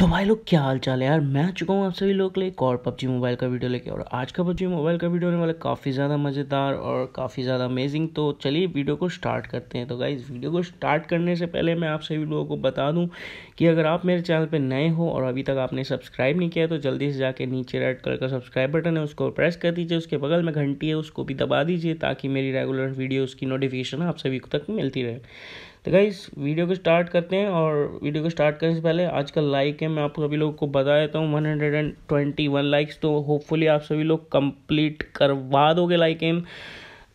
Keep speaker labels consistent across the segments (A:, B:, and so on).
A: तो भाई लोग क्या हाल चाल है यार मैं आ चुका हूँ आप सभी लोग लेकर एक और पबजी मोबाइल का वीडियो लेके और आज का पबजी मोबाइल का वीडियो होने वाला काफ़ी ज़्यादा मज़ेदार और काफ़ी ज़्यादा अमेजिंग तो चलिए वीडियो को स्टार्ट करते हैं तो भाई वीडियो को स्टार्ट करने से पहले मैं आप सभी लोगों को बता दूँ कि अगर आप मेरे चैनल पर नए हो और अभी तक आपने सब्सक्राइब नहीं किया तो जल्दी से जाकर नीचे रेड कलर का सब्सक्राइब बटन है उसको प्रेस कर दीजिए उसके बगल में घंटी है उसको भी दबा दीजिए ताकि मेरी रेगुलर वीडियो उसकी नोटिफिकेशन आप सभी तक मिलती रहे तो गाइस वीडियो को स्टार्ट करते हैं और वीडियो को स्टार्ट करने से पहले आज लाइक है मैं आप सभी लोगों को बता देता हूँ one hundred and twenty one likes तो होपफुली आप सभी लोग कंप्लीट करवा दोगे लाइक एम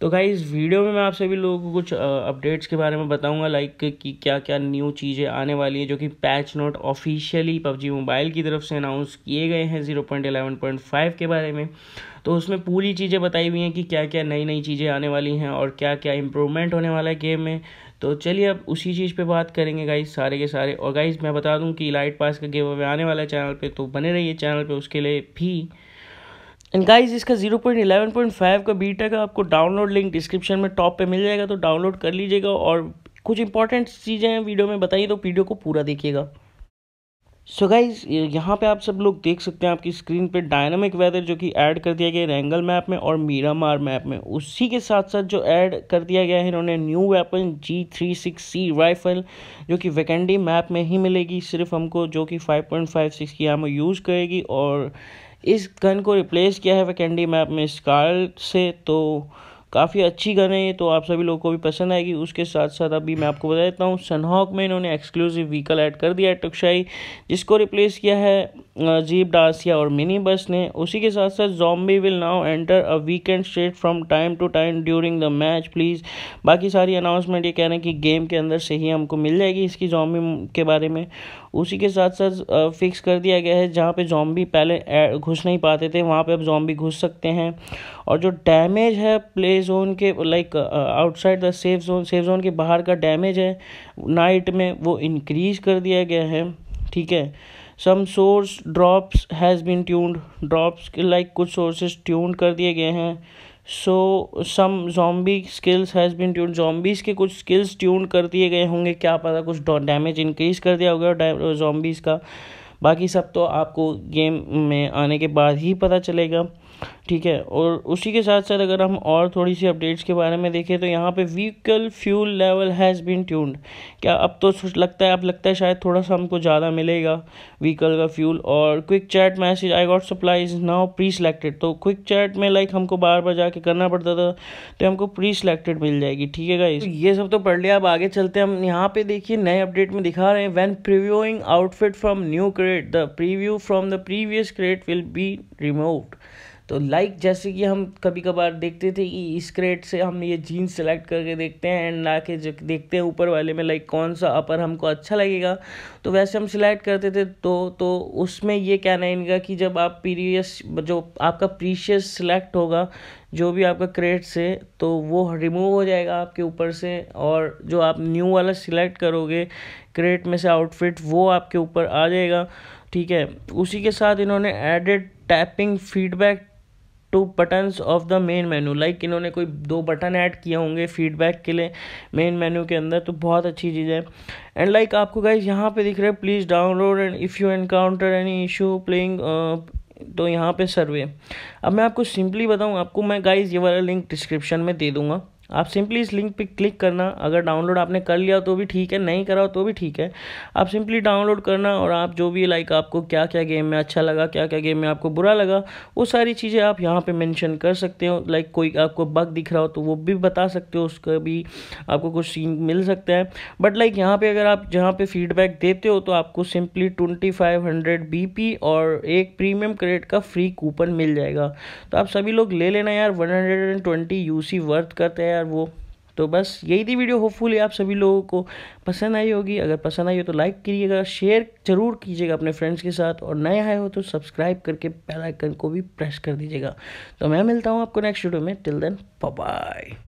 A: तो गाई इस वीडियो में मैं आप सभी लोगों को कुछ अपडेट्स के बारे में बताऊंगा लाइक कि क्या क्या न्यू चीज़ें आने वाली है जो कि patch note officially PUBG mobile की तरफ से अनाउंस किए गए हैं zero point point eleven five के बारे में तो उसमें पूरी चीज़ें बताई हुई हैं कि क्या क्या नई नई चीज़ें आने वाली हैं और क्या क्या इम्प्रूवमेंट होने वाला है गेम में तो चलिए अब उसी चीज़ पे बात करेंगे गाइस सारे के सारे और गाइस मैं बता दूं कि लाइट पास का गेम अवे आने वाला है चैनल पे तो बने रहिए चैनल पे उसके लिए भी एंड गाइस इसका zero point eleven point five का बीटा का आपको डाउनलोड लिंक डिस्क्रिप्शन में टॉप पे मिल जाएगा तो डाउनलोड कर लीजिएगा और कुछ इंपॉर्टेंट चीज़ें हैं वीडियो में बताइए तो वीडियो को पूरा देखिएगा सो so गाइज यहाँ पे आप सब लोग देख सकते हैं आपकी स्क्रीन पे डायनामिक वेदर जो कि ऐड कर दिया गया है रेंगल मैप में और मीरा मार मैप में उसी के साथ साथ जो ऐड कर दिया गया है इन्होंने new weapon G three six C rifle जो कि वेकेंडी मैप में ही मिलेगी सिर्फ हमको जो कि फाइव पॉइंट फाइव सिक्स की एम यूज़ करेगी और इस गन को रिप्लेस किया है वैकेंडी मैप में स्कार से तो काफ़ी अच्छी गन है ये तो आप सभी लोगों को भी पसंद आएगी उसके साथ साथ अभी मैं आपको बता देता हूँ सनहॉक में इन्होंने एक्सक्लूसिव व्हीकल ऐड कर दिया है टुकशाई जिसको रिप्लेस किया है जीप डासिया और मिनी बस ने उसी के साथ साथ zombie will now enter a weakened state from time to time during the match please बाकी सारी अनाउंसमेंट ये कह रहे हैं कि गेम के अंदर से ही हमको मिल जाएगी इसकी जॉम्बी के बारे में उसी के साथ साथ फिक्स कर दिया गया है जहाँ पे जॉम्बी पहले घुस नहीं पाते थे वहाँ पे अब जॉम्बी घुस सकते हैं और जो डैमेज है प्ले जोन के like outside the safe zone safe zone के बाहर का डैमेज है नाइट में वो इनक्रीज़ कर दिया गया है ठीक है some source drops has been tuned drops like कुछ सोर्सेज ट्यून कर दिए गए हैं so some zombie skills has been tune zombies के कुछ स्किल्स ट्यून कर दिए गए होंगे क्या पता कुछ डैमेज इंक्रीज कर दिया होगा जॉम्बीज़ का बाकी सब तो आपको गेम में आने के बाद ही पता चलेगा ठीक है और उसी के साथ साथ अगर हम और थोड़ी सी अपडेट्स के बारे में देखें तो यहाँ पे vehicle fuel level has been tuned क्या अब तो लगता है अब लगता है शायद थोड़ा सा हमको ज़्यादा मिलेगा व्हीकल का फ्यूल और quick chat message I got supply is now pre selected तो क्विक चैट में लाइक हमको बार बार जाके करना पड़ता था तो हमको प्री सिलेक्टेड मिल जाएगी ठीक है गाइस तो ये सब तो पढ़ लिया अब आगे चलते हैं हम यहाँ पे देखिए नए अपडेट में दिखा रहे हैं when previewing outfit from new crate the preview from the previous crate will be removed तो लाइक जैसे कि हम कभी कभार देखते थे कि इस क्रेट से हम ये जीन्स सेलेक्ट करके देखते हैं एंड ला के देखते हैं ऊपर वाले में लाइक कौन सा अपर हमको अच्छा लगेगा तो वैसे हम सिलेक्ट करते थे तो तो उसमें ये कहना है इनका कि जब आप पीरियस जो आपका प्रीशियस सिलेक्ट होगा जो भी आपका क्रेट से तो वो रिमूव हो जाएगा आपके ऊपर से और जो आप न्यू वाला सिलेक्ट करोगे क्रेट में से आउटफिट वो आपके ऊपर आ जाएगा ठीक है उसी के साथ इन्होंने added tapping feedback to buttons of the main menu like इन्होंने कोई दो बटन ऐड किए होंगे फीडबैक के लिए मेन मेन्यू के अंदर तो बहुत अच्छी चीज़ है एंड लाइक like, आपको गाइज यहाँ पे दिख रहा है please download and if you encounter any issue playing तो यहाँ पे सर्वे अब मैं आपको सिंपली बताऊँ आपको मैं गाइज ये वाला लिंक डिस्क्रिप्शन में दे दूँगा आप सिंपली इस लिंक पे क्लिक करना अगर डाउनलोड आपने कर लिया तो भी ठीक है नहीं करा तो भी ठीक है आप सिंपली डाउनलोड करना और आप जो भी लाइक आपको क्या क्या गेम में अच्छा लगा क्या क्या गेम में आपको बुरा लगा वो सारी चीज़ें आप यहाँ पे मेंशन कर सकते हो लाइक कोई आपको बग दिख रहा हो तो वो भी बता सकते हो उसका भी आपको कुछ सीन मिल सकता है बट लाइक यहाँ पर अगर आप जहाँ पर फीडबैक देते हो तो आपको simply twenty five hundred B P और एक प्रीमियम क्रेडिट का फ्री कूपन मिल जाएगा तो आप सभी लोग ले लेना यार one hundred and twenty UC सी वर्थ करते हैं यार वो तो बस यही थी वीडियो होपफुली आप सभी लोगों को पसंद आई होगी अगर पसंद आई हो तो लाइक करिएगा शेयर जरूर कीजिएगा अपने फ्रेंड्स के साथ और नए आए हो तो सब्सक्राइब करके बेल आइकन को भी प्रेस कर दीजिएगा तो मैं मिलता हूँ आपको नेक्स्ट वीडियो में टिल देन बाय